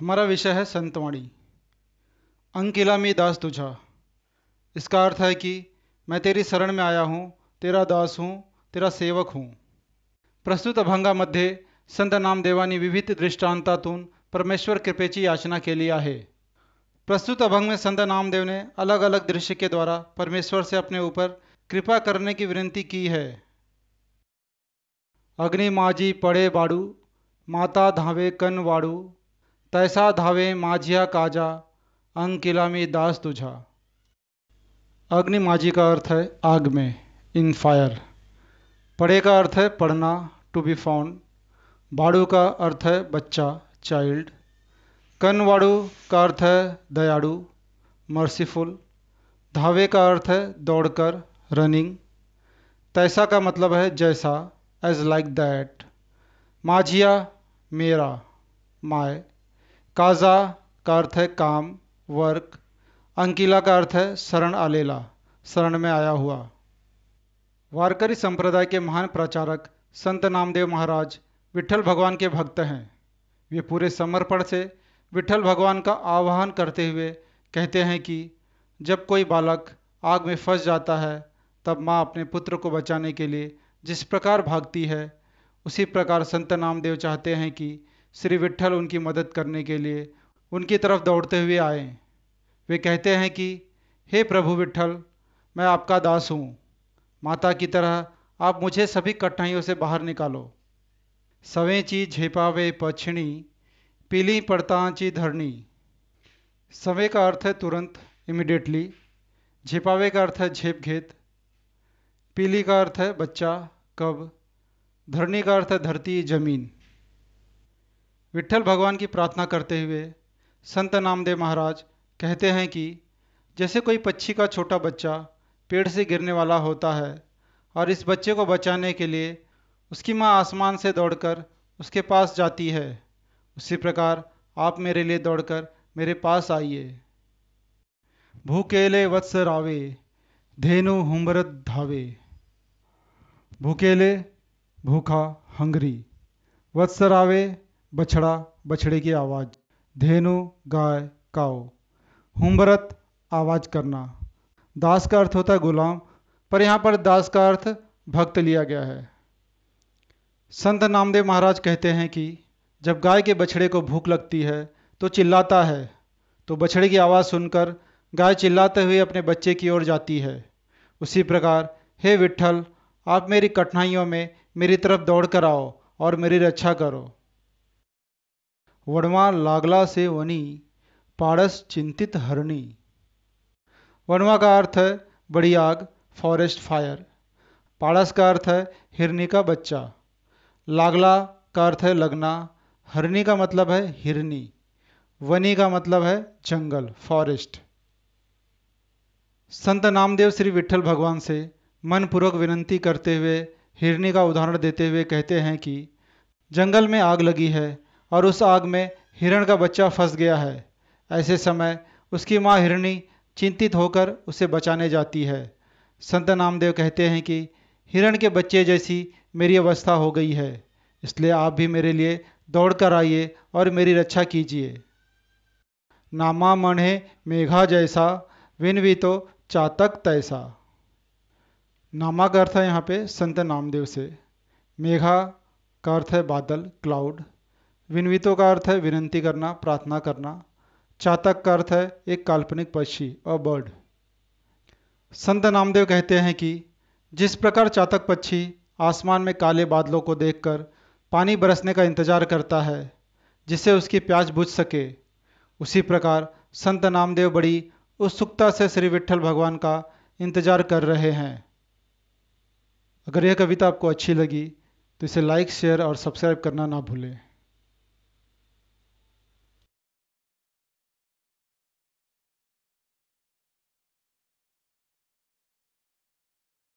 हमारा विषय है संतवाणी अंकिला में दास तुझा इसका अर्थ है कि मैं तेरी शरण में आया हूँ तेरा दास हूँ तेरा सेवक हूँ प्रस्तुत मध्य संत नामदेवानी विविध दृष्टांतातून परमेश्वर कृपेची याचना के लिए आहे प्रस्तुत अभंग में संत नामदेव ने अलग अलग दृश्य के द्वारा परमेश्वर से अपने ऊपर कृपा करने की विनती की है अग्नि माजी पड़े बाड़ू माता धावे कन वाड़ू तैसा धावे माझिया काजा अंग किला में दास तुझा अग्नि माझी का अर्थ है आग में इन फायर पढ़े का अर्थ है पढ़ना टू बी फाउंड बाड़ू का अर्थ है बच्चा चाइल्ड कनवाड़ू का अर्थ है दयाड़ू मर्सीफुल धावे का अर्थ है दौड़कर रनिंग तैसा का मतलब है जैसा एज लाइक दैट माझिया मेरा माय काजा का अर्थ है काम वर्क अंकिला का अर्थ है शरण आलेला शरण में आया हुआ वारकरी संप्रदाय के महान प्रचारक संत नामदेव महाराज विठल भगवान के भक्त हैं वे पूरे समर्पण से विठल भगवान का आह्वान करते हुए कहते हैं कि जब कोई बालक आग में फंस जाता है तब माँ अपने पुत्र को बचाने के लिए जिस प्रकार भागती है उसी प्रकार संत नामदेव चाहते हैं कि श्री विट्ठल उनकी मदद करने के लिए उनकी तरफ दौड़ते हुए आए वे कहते हैं कि हे प्रभु विट्ठल मैं आपका दास हूँ माता की तरह आप मुझे सभी कठिनाइयों से बाहर निकालो सवेची झेपावे पछिणी पीली ची धरणी सवे का अर्थ है तुरंत इमिडिएटली झेपावे का अर्थ है झेप घेत पीली का अर्थ है बच्चा कब धरणी का अर्थ है धरती जमीन विठल भगवान की प्रार्थना करते हुए संत नामदेव महाराज कहते हैं कि जैसे कोई पक्षी का छोटा बच्चा पेड़ से गिरने वाला होता है और इस बच्चे को बचाने के लिए उसकी माँ आसमान से दौड़कर उसके पास जाती है उसी प्रकार आप मेरे लिए दौड़कर मेरे पास आइए भूकेले वत्स रावे धेनु हुमरत धावे भूकेले भूखा हंगरी वत्स रावे बछड़ा बछड़े की आवाज़ धेनु गाय काओ हुम्बरत आवाज़ करना दास का अर्थ होता है गुलाम पर यहाँ पर दास का अर्थ भक्त लिया गया है संत नामदेव महाराज कहते हैं कि जब गाय के बछड़े को भूख लगती है तो चिल्लाता है तो बछड़े की आवाज़ सुनकर गाय चिल्लाते हुए अपने बच्चे की ओर जाती है उसी प्रकार हे विट्ठल आप मेरी कठिनाइयों में मेरी तरफ दौड़ कर आओ और मेरी रक्षा करो वणवा लागला से वनी पारस चिंतित हरणी वनवा का अर्थ है बड़ी आग फॉरेस्ट फायर पारस का अर्थ है हिरनी का बच्चा लागला का अर्थ है लगना हरणी का मतलब है हिरनी वनी का मतलब है जंगल फॉरेस्ट संत नामदेव श्री विठल भगवान से मनपूर्वक विनंती करते हुए हिरनी का उदाहरण देते हुए कहते हैं कि जंगल में आग लगी है और उस आग में हिरण का बच्चा फंस गया है ऐसे समय उसकी माँ हिरणी चिंतित होकर उसे बचाने जाती है संत नामदेव कहते हैं कि हिरण के बच्चे जैसी मेरी अवस्था हो गई है इसलिए आप भी मेरे लिए दौड़ कर आइए और मेरी रक्षा कीजिए नामा मणे मेघा जैसा विनवी तो चातक तैसा नामा का अर्थ है यहाँ पे संत नामदेव से मेघा का अर्थ है बादल क्लाउड विनवितों का अर्थ है विनंती करना प्रार्थना करना चातक का अर्थ है एक काल्पनिक पक्षी अ बर्ड संत नामदेव कहते हैं कि जिस प्रकार चातक पक्षी आसमान में काले बादलों को देखकर पानी बरसने का इंतजार करता है जिससे उसकी प्यास बुझ सके उसी प्रकार संत नामदेव बड़ी उत्सुकता से श्री विठ्ठल भगवान का इंतजार कर रहे हैं अगर यह कविता आपको अच्छी लगी तो इसे लाइक शेयर और सब्सक्राइब करना ना भूलें